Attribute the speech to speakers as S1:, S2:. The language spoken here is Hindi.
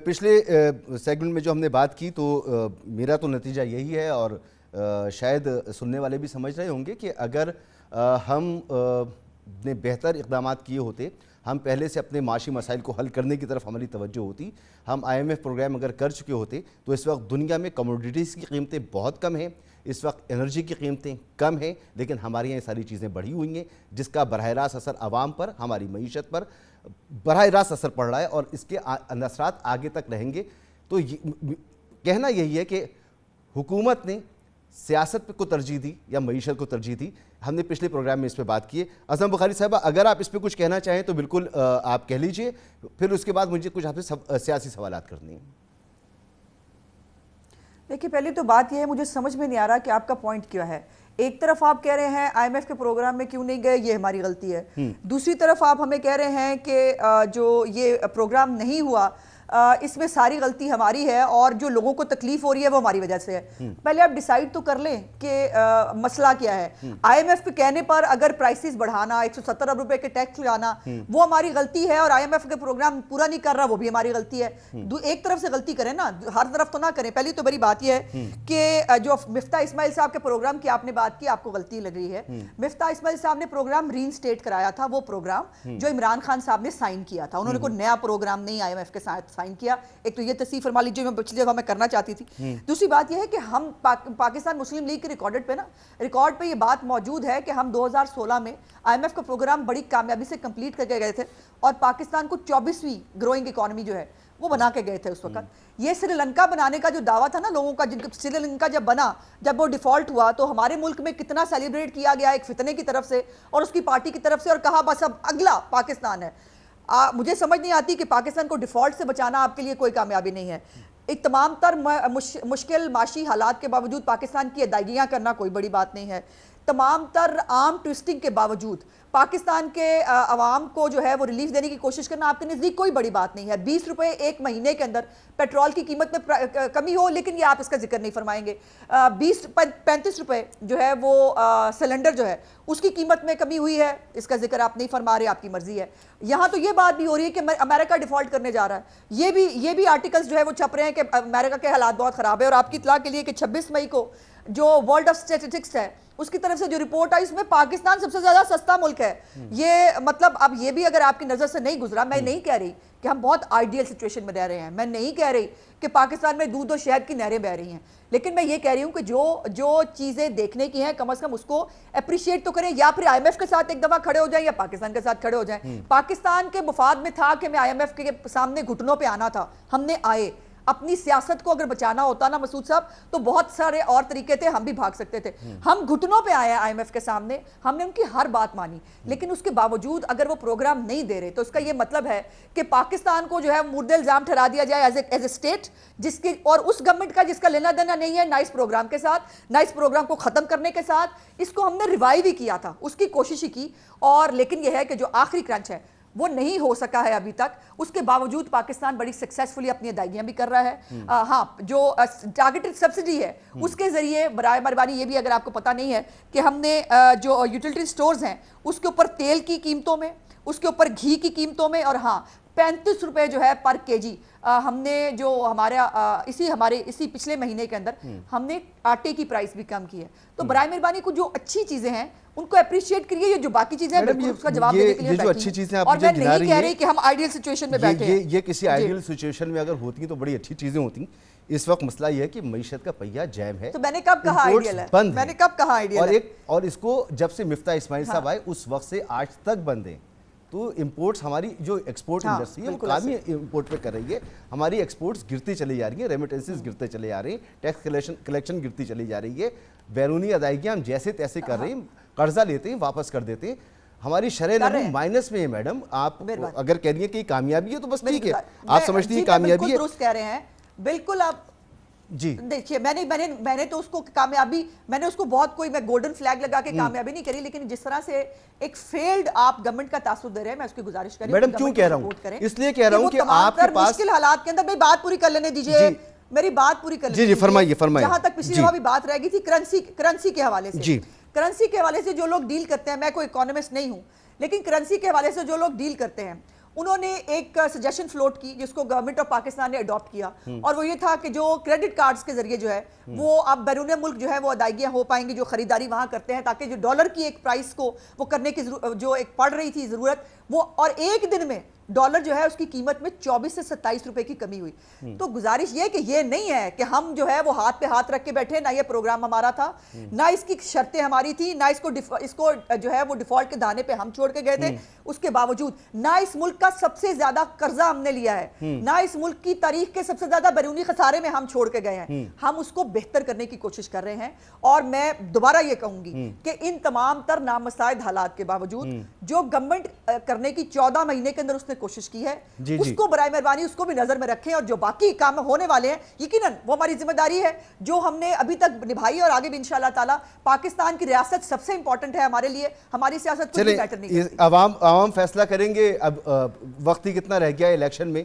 S1: तो पिछले सेगमेंट में जो हमने बात की तो मेरा तो नतीजा यही है और शायद सुनने वाले भी समझ रहे होंगे कि अगर हम ने बेहतर इकदाम किए होते हम पहले से अपने माशी मसाइल को हल करने की तरफ हमारी तवज्जो होती हम आईएमएफ प्रोग्राम अगर कर चुके होते तो इस वक्त दुनिया में कमोडिटीज़ की कीमतें बहुत कम हैं इस वक्त एनर्जी की कीमतें कम हैं लेकिन हमारे यहाँ सारी चीज़ें बढ़ी हुई हैं जिसका बरह रास्त असर आवाम पर हमारी मीशत पर बरह रास्त असर पड़ रहा है और इसके असरात आगे तक रहेंगे तो ये, कहना यही है कि हुकूमत ने सियासत को तरजीह दी या मीशत को तरजीह दी हमने पिछले प्रोग्राम में इस पर बात की अजम बुखारी साहब अगर आप इस पर कुछ कहना चाहें तो बिल्कुल आप कह लीजिए फिर उसके बाद मुझे कुछ आपसे सियासी सवाल करनी है
S2: देखिए पहले तो बात यह है मुझे समझ में नहीं आ रहा कि आपका पॉइंट क्या है एक तरफ आप कह रहे हैं आईएमएफ के प्रोग्राम में क्यों नहीं गए ये हमारी गलती है हम्म। दूसरी तरफ आप हमें कह रहे हैं कि जो ये प्रोग्राम नहीं हुआ इसमें सारी गलती हमारी है और जो लोगों को तकलीफ हो रही है वो हमारी वजह से है हम्म। पहले आप डिसाइड तो कर लें कि मसला क्या है आईएमएफ हम्म। के कहने पर अगर प्राइसेस बढ़ाना एक सौ अरब रुपए के टैक्स लगाना हम्म। वो हमारी गलती है और आईएमएफ के प्रोग्राम पूरा नहीं कर रहा वो भी हमारी गलती है एक तरफ से गलती करें ना हर तरफ तो ना करें पहली तो बड़ी बात यह है कि जो मिफ्ता इसमाइल साहब के प्रोग्राम की आपने बात की आपको गलती लग रही है मिफ्ता इसमाइल साहब ने प्रोग्राम रीन कराया था वो प्रोग्राम जो इमरान खान साहब ने साइन किया था उन्होंने कोई नया प्रोग्राम नहीं आई के साथ साइन किया एक तो ये तस्वीर फरमा लीजिए मैं पिछली जगह मैं करना चाहती थी हम्म। दूसरी बात यह है कि हम पाक, पाकिस्तान मुस्लिम लीग के रिकॉर्डेड पे ना रिकॉर्ड पे ये बात मौजूद है कि हम 2016 में आईएमएफ का प्रोग्राम बड़ी कामयाबी से कंप्लीट करके गए थे और पाकिस्तान को चौबीसवीं ग्रोइंग इकॉनमी जो है वो बना के गए थे उस वक्त हम्म। ये श्रीलंका बनाने का जो दावा था ना लोगों का जिनका श्रीलंका जब बना जब वो डिफॉल्ट हुआ तो हमारे मुल्क में कितना सेलिब्रेट किया गया एक फितने की तरफ से और उसकी पार्टी की तरफ से और कहा बस अब अगला पाकिस्तान है आ, मुझे समझ नहीं आती कि पाकिस्तान को डिफॉल्ट से बचाना आपके लिए कोई कामयाबी नहीं है एक तमाम तर मुश, मुश्किल माशी हालात के बावजूद पाकिस्तान की अदायगियाँ करना कोई बड़ी बात नहीं है तमाम तर आम ट्विस्टिंग के बावजूद पाकिस्तान के अवाम को जो है वो रिलीफ देने की कोशिश करना आपके नज़दीक कोई बड़ी बात नहीं है बीस रुपये एक महीने के अंदर पेट्रोल की कीमत में कमी हो लेकिन ये आप इसका जिक्र नहीं फरमाएंगे बीस पैंतीस रुपये जो है वो सिलेंडर जो है उसकी कीमत में कमी हुई है इसका जिक्र आप नहीं फरमा रहे आपकी मर्ज़ी है यहाँ तो ये बात भी हो रही है कि अमेरिका डिफॉल्ट करने जा रहा है ये भी ये भी आर्टिकल्स जो है वो छप रहे हैं कि अमेरिका के हालात बहुत ख़राब है और आपकी इतला के लिए कि छब्बीस मई को जो वर्ल्ड ऑफ स्टेटिस्टिक्स है उसकी तरफ से जो रिपोर्ट आई उसमें पाकिस्तान सबसे ज्यादा सस्ता मुल्क है हम्म। ये मतलब अब ये भी अगर आपकी नजर से नहीं गुजरा मैं हम्म। नहीं कह रही कि हम बहुत आइडियल सिचुएशन में रह रहे हैं मैं नहीं कह रही कि पाकिस्तान में दूध और शहद की नहरें बह रही हैं लेकिन मैं ये कह रही हूं कि जो जो चीज़ें देखने की हैं कम अज़ कम उसको अप्रिशिएट तो करें या फिर आईएमएफ के साथ एक दफ़ा खड़े हो जाएं या पाकिस्तान के साथ खड़े हो जाएं हम्म। पाकिस्तान के मुफाद में था कि मैं आईएमएफ के सामने घुटनों पर आना था हमने आए अपनी सियासत को अगर बचाना होता ना मसूद साहब तो बहुत सारे और तरीके थे हम भी भाग सकते थे हम्म। हम घुटनों पे आए आईएमएफ के सामने हमने उनकी हर बात मानी हम्म। लेकिन उसके बावजूद अगर वो प्रोग्राम नहीं दे रहे तो उसका ये मतलब है कि पाकिस्तान को जो है मुर्दे इल्जाम ठहरा दिया जाए एज ए स्टेट जिसकी और उस गवर्नमेंट का जिसका लेना देना नहीं है ना इस प्रोग्राम के साथ ना इस प्रोग्राम को खत्म करने के साथ इसको हमने रिवाइव ही किया था उसकी कोशिश ही की और लेकिन यह है कि जो आखिरी क्रंच है वो नहीं हो सका है अभी तक उसके बावजूद पाकिस्तान बड़ी सक्सेसफुली अपनी अदायगियां भी कर रहा है हम्म। आ, हाँ जो टारगेटेड सब्सिडी है हम्म। उसके जरिए बरए मेहरबानी ये भी अगर आपको पता नहीं है कि हमने आ, जो यूटिलिटी स्टोर्स हैं उसके ऊपर तेल की कीमतों में उसके ऊपर घी की कीमतों में और हाँ पैंतीस रुपए जो है पर केजी आ, हमने जो हमारा इसी हमारे इसी पिछले महीने के अंदर हम्म। हमने आटे की प्राइस भी कम की है तो हम्म। बर मेहरबानी को जो अच्छी चीजें हैं उनको अप्रिशिएट करिए ये जो बाकी चीजें हैं उसका जवाब देने के लिए जो अच्छी चीजें और मैं नहीं कह रही कि हम आइडियल सिचुएशन में बैठे ये,
S1: किसी आइडियल सिचुएशन में अगर होती तो बड़ी अच्छी चीजें होती इस वक्त मसला यह है कि मीशत का पहिया जैम है तो मैंने कब कहा आइडियल है बंद मैंने कब
S2: कहा आइडियल और एक
S1: और इसको जब से मिफ्ता इस्माइल हाँ। साहब आए उस वक्त से आज तक बंद है तो इम्पोर्ट्स हमारी जो एक्सपोर्ट हाँ, इंडस्ट्री है वो कामी इम्पोर्ट पे कर रही है हमारी एक्सपोर्ट्स गिरती चली जा रही है रेमिटेंसेज हाँ। गिरते चले जा रहे हैं टैक्स कलेक्शन कलेक्शन गिरती चली जा रही है बैरूनी अदायगियाँ हम जैसे तैसे कर रहे हैं हाँ। कर्जा लेते हैं वापस कर देते हैं हमारी शरह लागू माइनस में है मैडम आप अगर कह रही है कि कामयाबी है तो बस ठीक है आप समझती है कामयाबी
S2: है बिल्कुल आप जी देखिए मैंने मैंने मैंने तो उसको कामयाबी मैंने उसको बहुत कोई मैं गोल्डन फ्लैग लगा के हम्म। कामयाबी नहीं करी लेकिन जिस तरह से एक फेल्ड आप गवर्नमेंट का तासुर दे रहे हैं मैं उसकी गुजारिश करी मैडम क्यों कह रहा हूँ इसलिए कह रहा हूँ मुश्किल हालात के अंदर मेरी बात पूरी कर लेने दीजिए मेरी बात पूरी कर जी फरमाइए फरमाइए जहां तक पिछली दफा भी बात रह गई थी करंसी करंसी के हवाले से करंसी के हवाले से जो लोग डील करते हैं मैं कोई इकोनॉमिस्ट नहीं हूँ लेकिन करेंसी के हवाले से जो लोग डील करते हैं उन्होंने एक सजेशन फ्लोट की जिसको गवर्नमेंट ऑफ पाकिस्तान ने अडॉप्ट किया हम्म। और वो ये था कि जो क्रेडिट कार्ड्स के जरिए जो है हम्म। वो अब बैरून मुल्क जो है वो अदायगियाँ हो पाएंगी जो खरीदारी वहाँ करते हैं ताकि जो डॉलर की एक प्राइस को वो करने की जो एक पड़ रही थी ज़रूरत वो और एक दिन में डॉलर जो है उसकी कीमत में 24 से 27 रुपए की कमी हुई हम्म। तो गुजारिश ये कि ये नहीं है कि हम जो है वो हाथ पे हाथ रख के बैठे ना ये प्रोग्राम हमारा था हम्म। ना इसकी शर्तें हमारी थी ना इसको इसको जो है वो डिफॉल्ट के दाने पे हम छोड़ के गए थे हम्म। उसके बावजूद ना इस मुल्क का सबसे ज्यादा कर्जा हमने लिया है ना इस मुल्क की तारीख के सबसे ज्यादा बैरूनी खसारे में हम छोड़ के गए हैं हम उसको बेहतर करने की कोशिश कर रहे हैं और मैं दोबारा ये कहूंगी कि इन तमाम तर नामसायद हालात के बावजूद जो गवर्नमेंट करने की चौदह महीने के अंदर उसने कोशिश की है जी, उसको बरए मेहरबानी उसको भी नजर में रखें और जो बाकी काम होने वाले हैं यकीन वो हमारी जिम्मेदारी है जो हमने अभी तक निभाई और आगे भी इनशाला तला पाकिस्तान की रियासत सबसे इंपॉर्टेंट है हमारे लिए हमारी सियासत
S1: फैसला करेंगे अब वक्त ही कितना रह गया इलेक्शन में